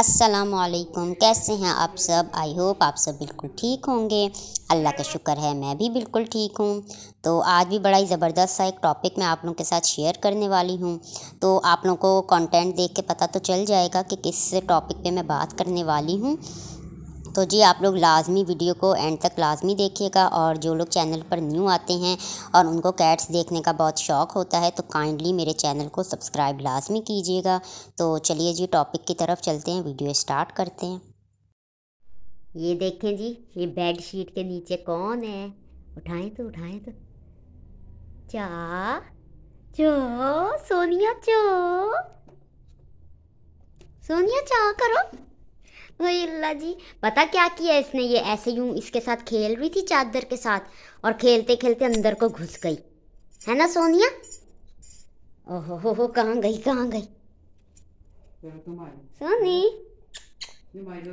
असलकुम कैसे हैं आप सब आई होप आप सब बिल्कुल ठीक होंगे अल्लाह का शुक्र है मैं भी बिल्कुल ठीक हूँ तो आज भी बड़ा ही ज़बरदस्त सा एक टॉपिक मैं आप लोगों के साथ शेयर करने वाली हूँ तो आप लोगों को कंटेंट देख के पता तो चल जाएगा कि किस टॉपिक पे मैं बात करने वाली हूँ तो जी आप लोग लाजमी वीडियो को एंड तक लाजमी देखिएगा और जो लोग चैनल पर न्यू आते हैं और उनको कैट्स देखने का बहुत शौक़ होता है तो काइंडली मेरे चैनल को सब्सक्राइब लाजमी कीजिएगा तो चलिए जी टॉपिक की तरफ चलते हैं वीडियो स्टार्ट करते हैं ये देखें जी ये बेड शीट के नीचे कौन है उठाएं तो उठाएं तो चा चो सोनिया चो सोनिया चा करो अल्लाह जी पता क्या किया इसने ये ऐसे यूं इसके साथ खेल रही थी चादर के साथ और खेलते खेलते अंदर को घुस गई है ना सोनिया ओहो हो हो कहाँ गई कहाँ गई सोनी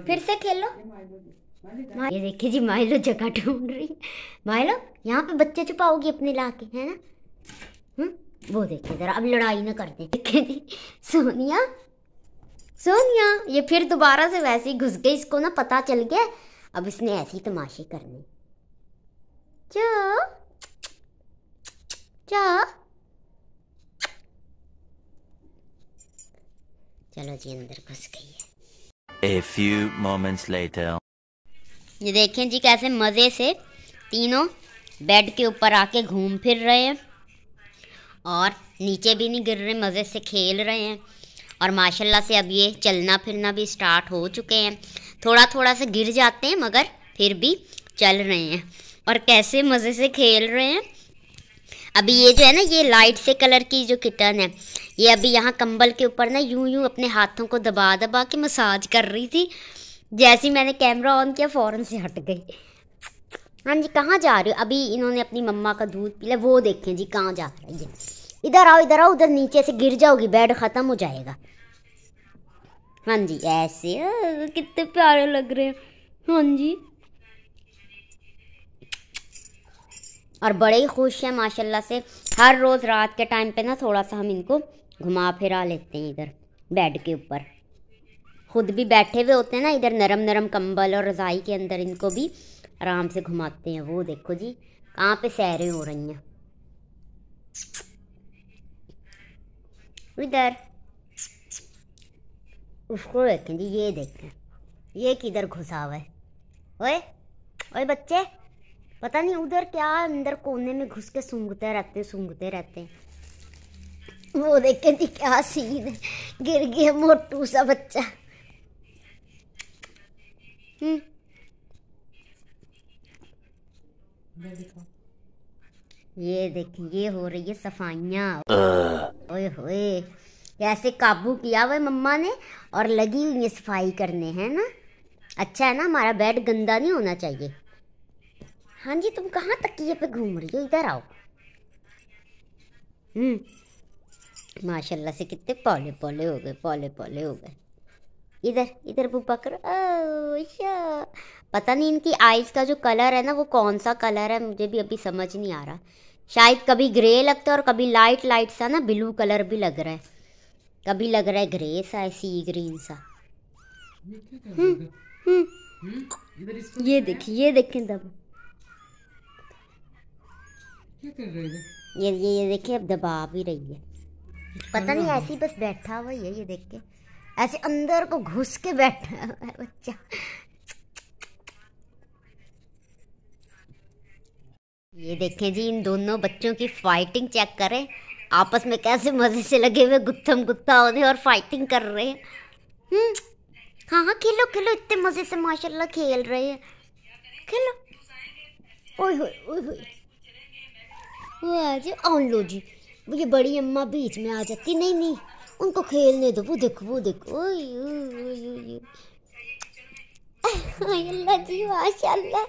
फिर से खेलो ये देखिए जी माइलो जगह ढूंढ रही माइलो यहाँ पे बच्चे छुपाओगी अपने लाके है ना हुँ? हम्म, वो देखिए जरा अब लड़ाई ना कर दे देखिए जी सोनिया सोनिया ये फिर दोबारा से वैसे ही घुस गई इसको ना पता चल गया अब इसने ऐसी तमाशे करने चो चलो जी अंदर घुस गई है A few moments later. ये देखें जी कैसे मज़े से तीनों बेड के ऊपर आके घूम फिर रहे हैं और नीचे भी नहीं गिर रहे मज़े से खेल रहे हैं और माशाल्लाह से अब ये चलना फिरना भी स्टार्ट हो चुके हैं थोड़ा थोड़ा से गिर जाते हैं मगर फिर भी चल रहे हैं और कैसे मज़े से खेल रहे हैं अभी ये जो है ना ये लाइट से कलर की जो किटन है ये अभी यहाँ कंबल के ऊपर ना यूं यूं अपने हाथों को दबा दबा के मसाज कर रही थी जैसे ही मैंने कैमरा ऑन किया फ़ौरन से हट गई हाँ जी कहाँ जा रहे हो अभी इन्होंने अपनी मम्मा का दूध पी लिया वो देखें जी कहाँ जा रही है इधर आओ इधर आओ उधर नीचे से गिर जाओगी बेड ख़त्म हो जाएगा हाँ जी ऐसे कितने प्यारे लग रहे हैं हाँ जी और बड़े ही खुश हैं माशाल्लाह से हर रोज़ रात के टाइम पे ना थोड़ा सा हम इनको घुमा फिरा लेते हैं इधर बेड के ऊपर खुद भी बैठे हुए होते हैं ना इधर नरम नरम कंबल और रज़ाई के अंदर इनको भी आराम से घुमाते हैं वो देखो जी कहाँ पे सैरें हो रही हैं इधर उसको देखें जी ये देखें ये किधर घुसा हुआ है ओए ओए बच्चे पता नहीं उधर क्या अंदर कोने में घुस के सूंघते रहते सूंघते रहते हैं वो देखे जी क्या सीन है गिर गया मोटू सा बच्चा हम्म। ये देखें ये हो रही है सफाइयाँ ओए होए कैसे काबू किया हुआ मम्मा ने और लगी हुई है सफाई करने है ना अच्छा है ना हमारा बेड गंदा नहीं होना चाहिए हाँ जी तुम कहाँ तकिए पे घूम रही हो इधर आओ हम्म माशाल्लाह से कितने पौले पौले हो गए पौले पौले हो गए इधर इधर पुप्पा करो पता नहीं इनकी आइज़ का जो कलर है ना वो कौन सा कलर है मुझे भी अभी समझ नहीं आ रहा शायद कभी ग्रे लगता है और कभी लाइट लाइट सा ना ब्लू कलर भी लग रहा है कभी लग रहा है ग्रे सा ऐसी सी ग्रीन सा हम्म, हम्म। ये देखिए ये देखें दब ये ये ये देखिए अब दबा भी रही है पता नहीं ऐसे ही बस बैठा हुआ है ये देख के ऐसे अंदर को घुस के बैठा हुआ है बच्चा ये देखें जी इन दोनों बच्चों की फाइटिंग चेक करें आपस में कैसे मज़े से लगे हुए गुत्थम गुत्था होने और फाइटिंग कर रहे हैं हम्म, हाँ हाँ खेलो खेलो इतने मज़े से माशाल्लाह खेल रहे हैं खेलो ओए होए ओए होए लो जी मुझे बड़ी अम्मा बीच में आ जाती नहीं नहीं उनको खेलने दो वो देखो वो देखो ओह ओए ओए अल्लाह जी माशाल्लाह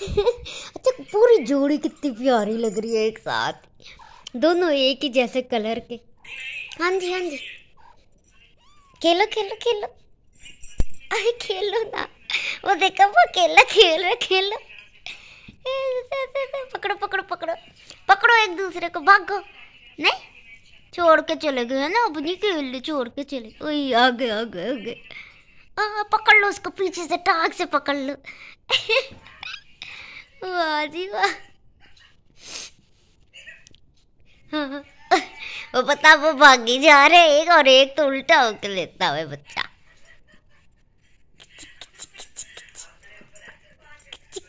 अच्छा पूरी जोड़ी कितनी प्यारी लग रही है एक साथ दोनों एक ही जैसे कलर के हाँ जी हाँ जी खेलो खेलो खेलो अरे खेलो ना वो देखो वो खेला खेल रहे खेलो पकड़ो पकड़ो पकड़ो पकड़ो एक दूसरे को भागो नहीं छोड़ के चले गए ना अब नहीं खेल छोड़ के चले वही आ गए आ गए आ गए पकड़ लो उसको पीछे से टाक से पकड़ लो वो पता वो भागी जा रहे एक और एक तो उल्टा होकर लेता हुआ बच्चा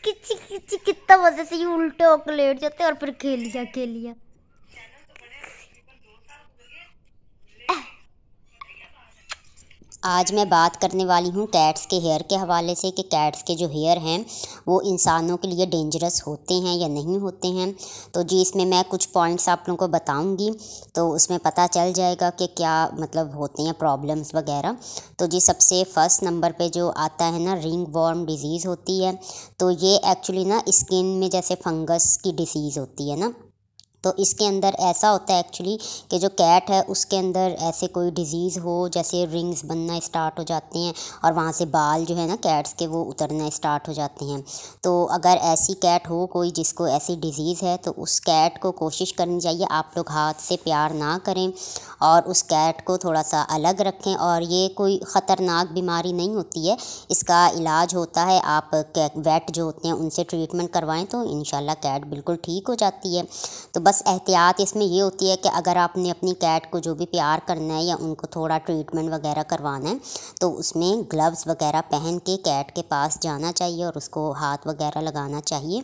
कितना मजे से ये उल्टे होकर लेट जाते और फिर खेल लिया खेल लिया आज मैं बात करने वाली हूँ कैट्स के हेयर के हवाले से कि कैट्स के जो हेयर हैं वो इंसानों के लिए डेंजरस होते हैं या नहीं होते हैं तो जी इसमें मैं कुछ पॉइंट्स आप लोगों को बताऊंगी तो उसमें पता चल जाएगा कि क्या मतलब होते हैं प्रॉब्लम्स वगैरह तो जी सबसे फर्स्ट नंबर पे जो आता है ना रिंग वॉर्म डिज़ीज़ होती है तो ये एक्चुअली ना स्किन में जैसे फंगस की डिजीज़ होती है ना तो इसके अंदर ऐसा होता है एक्चुअली कि जो कैट है उसके अंदर ऐसे कोई डिज़ीज़ हो जैसे रिंग्स बनना स्टार्ट हो जाते हैं और वहाँ से बाल जो है ना कैट्स के वो उतरना स्टार्ट हो जाते हैं तो अगर ऐसी कैट हो कोई जिसको ऐसी डिज़ीज़ है तो उस कैट को कोशिश करनी चाहिए आप लोग हाथ से प्यार ना करें और उस कैट को थोड़ा सा अलग रखें और ये कोई ख़तरनाक बीमारी नहीं होती है इसका इलाज होता है आप वेट जो होते हैं उनसे ट्रीटमेंट करवाएँ तो इन कैट बिल्कुल ठीक हो जाती है तो बस एहतियात इसमें ये होती है कि अगर आपने अपनी कैट को जो भी प्यार करना है या उनको थोड़ा ट्रीटमेंट वगैरह करवाना है तो उसमें ग्लव्स वगैरह पहन के कैट के पास जाना चाहिए और उसको हाथ वगैरह लगाना चाहिए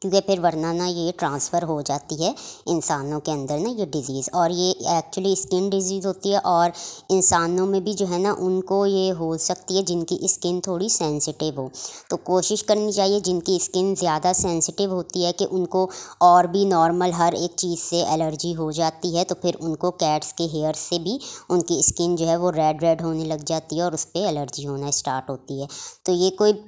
क्योंकि फिर वरना ना ये ट्रांसफ़र हो जाती है इंसानों के अंदर ना ये डिज़ीज़ और ये एक्चुअली स्किन डिज़ीज़ होती है और इंसानों में भी जो है ना उनको ये हो सकती है जिनकी स्किन थोड़ी सेंसिटिव हो तो कोशिश करनी चाहिए जिनकी स्किन ज़्यादा सेंसिटिव होती है कि उनको और भी नॉर्मल हर एक चीज़ से एलर्जी हो जाती है तो फिर उनको कैट्स के हेयर से भी उनकी स्किन जो है वो रेड रेड होने लग जाती है और उस पर एलर्जी होना स्टार्ट होती है तो ये कोई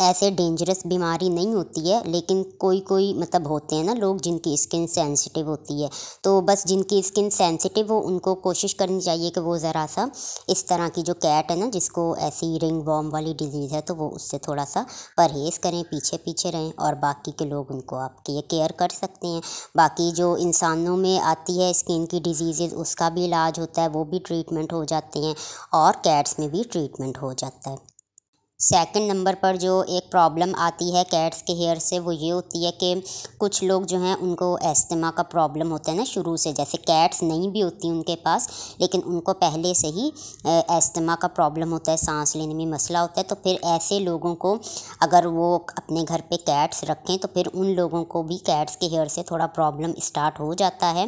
ऐसे डेंजरस बीमारी नहीं होती है लेकिन कोई कोई मतलब होते हैं ना लोग जिनकी स्किन सेंसिटिव होती है तो बस जिनकी स्किन सेंसिटिव हो उनको कोशिश करनी चाहिए कि वो ज़रा सा इस तरह की जो कैट है ना जिसको ऐसी रिंग बॉम वाली डिजीज़ है तो वो उससे थोड़ा सा परहेज़ करें पीछे पीछे रहें और बाकी के लोग उनको आपके केयर कर सकते हैं बाकी जो इंसानों में आती है स्किन की डिजीज़ उसका भी इलाज होता है वो भी ट्रीटमेंट हो जाते हैं और कैट्स में भी ट्रीटमेंट हो जाता है सेकंड नंबर पर जो एक प्रॉब्लम आती है कैट्स के हेयर से वो ये होती है कि कुछ लोग जो हैं उनको एस्तमा का प्रॉब्लम होता है ना शुरू से जैसे कैट्स नहीं भी होती उनके पास लेकिन उनको पहले से ही एस्तमा का प्रॉब्लम होता है सांस लेने में मसला होता है तो फिर ऐसे लोगों को अगर वो अपने घर पे कैट्स रखें तो फिर उन लोगों को भी कैट्स के हेयर से थोड़ा प्रॉब्लम स्टार्ट हो जाता है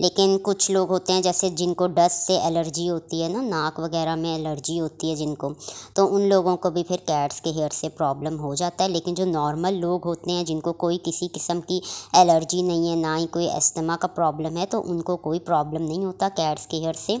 लेकिन कुछ लोग होते हैं जैसे जिनको डस्ट से एलर्जी होती है ना नाक वगैरह में एलर्जी होती है जिनको तो उन लोगों को भी फिर कैट्स के हेयर से प्रॉब्लम हो जाता है लेकिन जो नॉर्मल लोग होते हैं जिनको कोई किसी किस्म की एलर्जी नहीं है ना ही कोई अस्थमा का प्रॉब्लम है तो उनको कोई प्रॉब्लम नहीं होता कैट्स के हेयर से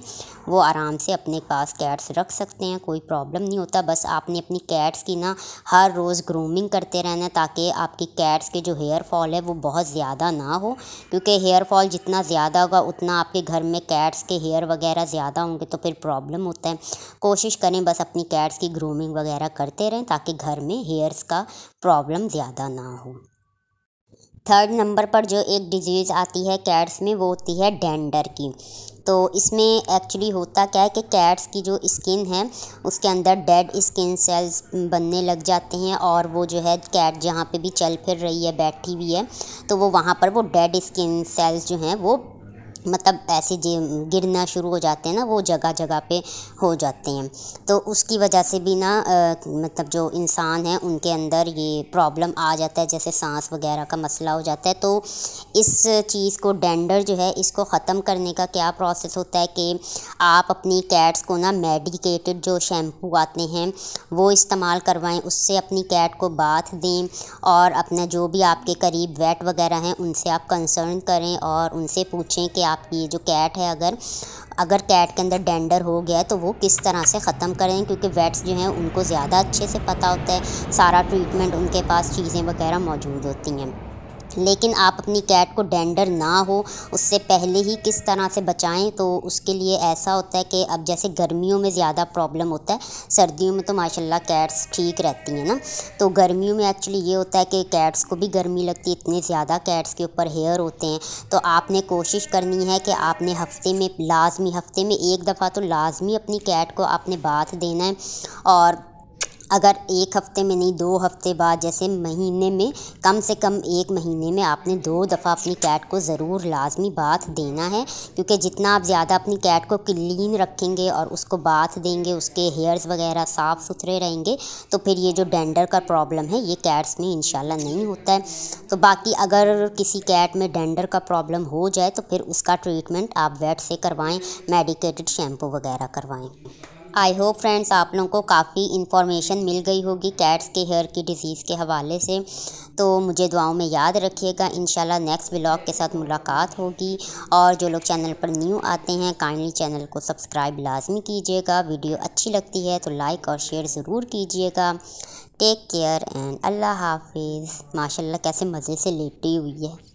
वो आराम से अपने पास कैट्स रख सकते हैं कोई प्रॉब्लम नहीं होता बस आपने अपनी कैट्स की ना हर रोज़ ग्रूमिंग करते रहना ताकि आपकी कैट्स के जो हेयर फॉल है वो बहुत ज़्यादा ना हो क्योंकि हेयर फॉल जितना ज़्यादा होगा उतना आपके घर में कैट्स के हेयर वगैरह ज़्यादा होंगे तो फिर प्रॉब्लम होता है कोशिश करें बस अपनी कैट्स की ग्रूमिंग वगैरह करते रहें ताकि घर में हेयर्स का प्रॉब्लम ज़्यादा ना हो थर्ड नंबर पर जो एक डिजीज़ आती है कैट्स में वो होती है डेंडर की तो इसमें एक्चुअली होता क्या है कि कैट्स की जो स्किन है उसके अंदर डेड स्किन सेल्स बनने लग जाते हैं और वो जो है कैट जहाँ पे भी चल फिर रही है बैठी भी है तो वो वहाँ पर वो डेड स्किन सेल्स जो हैं वो मतलब ऐसे जे गिरना शुरू हो जाते हैं ना वो जगह जगह पे हो जाते हैं तो उसकी वजह से भी ना आ, मतलब जो इंसान हैं उनके अंदर ये प्रॉब्लम आ जाता है जैसे सांस वगैरह का मसला हो जाता है तो इस चीज़ को डेंडर जो है इसको ख़त्म करने का क्या प्रोसेस होता है कि आप अपनी कैट्स को ना मेडिकेटेड जो शैम्पू आते हैं वो इस्तेमाल करवाएँ उससे अपनी कैट को बाथ दें और अपना जो भी आपके करीब वेट वगैरह हैं उनसे आप कंसर्न करें और उनसे पूछें कि आपकी जो कैट है अगर अगर कैट के अंदर डेंडर हो गया है तो वो किस तरह से ख़त्म करें क्योंकि वेट्स जो हैं उनको ज़्यादा अच्छे से पता होता है सारा ट्रीटमेंट उनके पास चीज़ें वगैरह मौजूद होती हैं लेकिन आप अपनी कैट को डेंडर ना हो उससे पहले ही किस तरह से बचाएं तो उसके लिए ऐसा होता है कि अब जैसे गर्मियों में ज़्यादा प्रॉब्लम होता है सर्दियों में तो माशाल्लाह कैट्स ठीक रहती हैं ना तो गर्मियों में एक्चुअली ये होता है कि कैट्स को भी गर्मी लगती है इतने ज़्यादा कैट्स के ऊपर हेयर होते हैं तो आपने कोशिश करनी है कि आपने हफ्ते में लाजमी हफ्ते में एक दफ़ा तो लाजमी अपनी कैट को आपने बाथ देना है और अगर एक हफ्ते में नहीं दो हफ्ते बाद जैसे महीने में कम से कम एक महीने में आपने दो दफ़ा अपनी कैट को ज़रूर लाजमी बाथ देना है क्योंकि जितना आप ज़्यादा अपनी कैट को क्लीन रखेंगे और उसको बाथ देंगे उसके हेयर्स वगैरह साफ़ सुथरे रहेंगे तो फिर ये जो डेंडर का प्रॉब्लम है ये कैट्स में इन नहीं होता है तो बाकी अगर किसी कैट में डेंडर का प्रॉब्लम हो जाए तो फिर उसका ट्रीटमेंट आप वेट से करवाएँ मेडिकेटेड शैम्पू वगैरह करवाएँ आई होप फ्रेंड्स आप लोगों को काफ़ी इन्फॉर्मेशन मिल गई होगी कैट्स के हेयर की डिज़ीज़ के हवाले से तो मुझे दुआओं में याद रखिएगा इन नेक्स्ट ब्लॉग के साथ मुलाकात होगी और जो लोग चैनल पर न्यू आते हैं काइंडली चैनल को सब्सक्राइब लाजमी कीजिएगा वीडियो अच्छी लगती है तो लाइक और शेयर ज़रूर कीजिएगा टेक केयर एंड अल्लाह हाफिज़ माशाल्लाह कैसे मज़े से लेटी हुई है